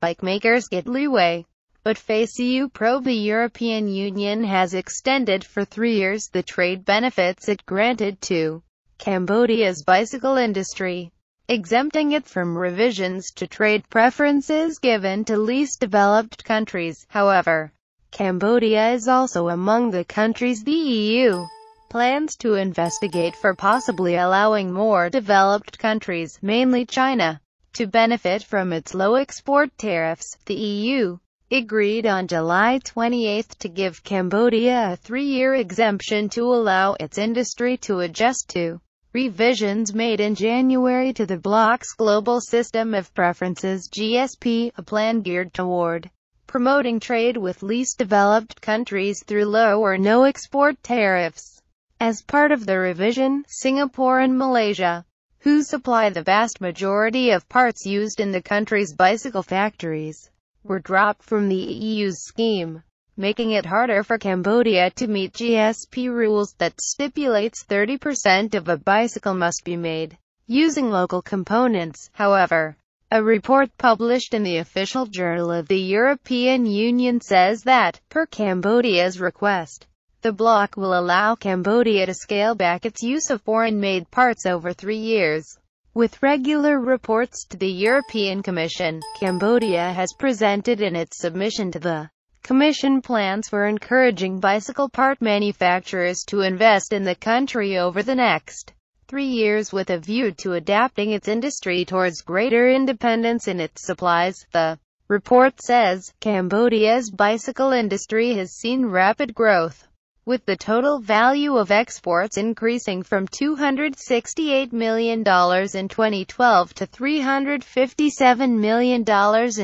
bike makers get leeway. But face EU probe the European Union has extended for three years the trade benefits it granted to Cambodia's bicycle industry, exempting it from revisions to trade preferences given to least developed countries. However, Cambodia is also among the countries the EU plans to investigate for possibly allowing more developed countries, mainly China, to benefit from its low export tariffs, the EU agreed on July 28 to give Cambodia a three-year exemption to allow its industry to adjust to revisions made in January to the bloc's global system of preferences GSP, a plan geared toward promoting trade with least developed countries through low or no export tariffs. As part of the revision, Singapore and Malaysia who supply the vast majority of parts used in the country's bicycle factories, were dropped from the EU's scheme, making it harder for Cambodia to meet GSP rules that stipulates 30% of a bicycle must be made using local components, however. A report published in the official journal of the European Union says that, per Cambodia's request, the bloc will allow Cambodia to scale back its use of foreign-made parts over three years. With regular reports to the European Commission, Cambodia has presented in its submission to the Commission plans for encouraging bicycle part manufacturers to invest in the country over the next three years with a view to adapting its industry towards greater independence in its supplies, the report says. Cambodia's bicycle industry has seen rapid growth with the total value of exports increasing from $268 million in 2012 to $357 million in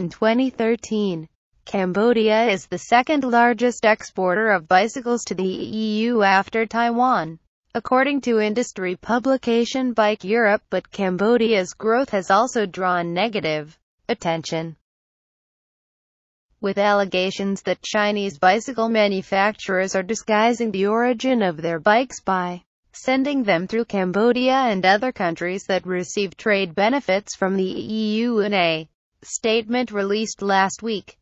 2013. Cambodia is the second largest exporter of bicycles to the EU after Taiwan. According to industry publication Bike Europe but Cambodia's growth has also drawn negative attention with allegations that Chinese bicycle manufacturers are disguising the origin of their bikes by sending them through Cambodia and other countries that receive trade benefits from the EU in a statement released last week.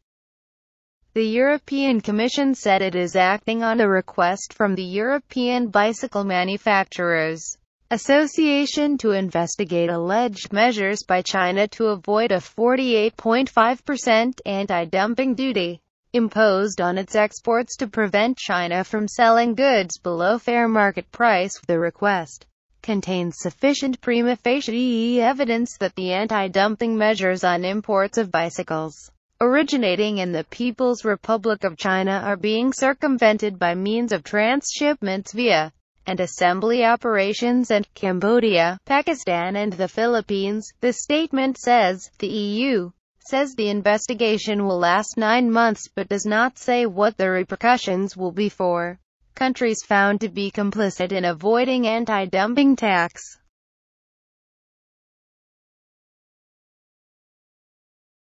The European Commission said it is acting on a request from the European bicycle manufacturers Association to investigate alleged measures by China to avoid a 48.5% anti-dumping duty imposed on its exports to prevent China from selling goods below fair market price. The request contains sufficient prima facie evidence that the anti-dumping measures on imports of bicycles originating in the People's Republic of China are being circumvented by means of transshipments via and assembly operations and Cambodia, Pakistan and the Philippines. The statement says, the EU says the investigation will last nine months but does not say what the repercussions will be for countries found to be complicit in avoiding anti-dumping tax.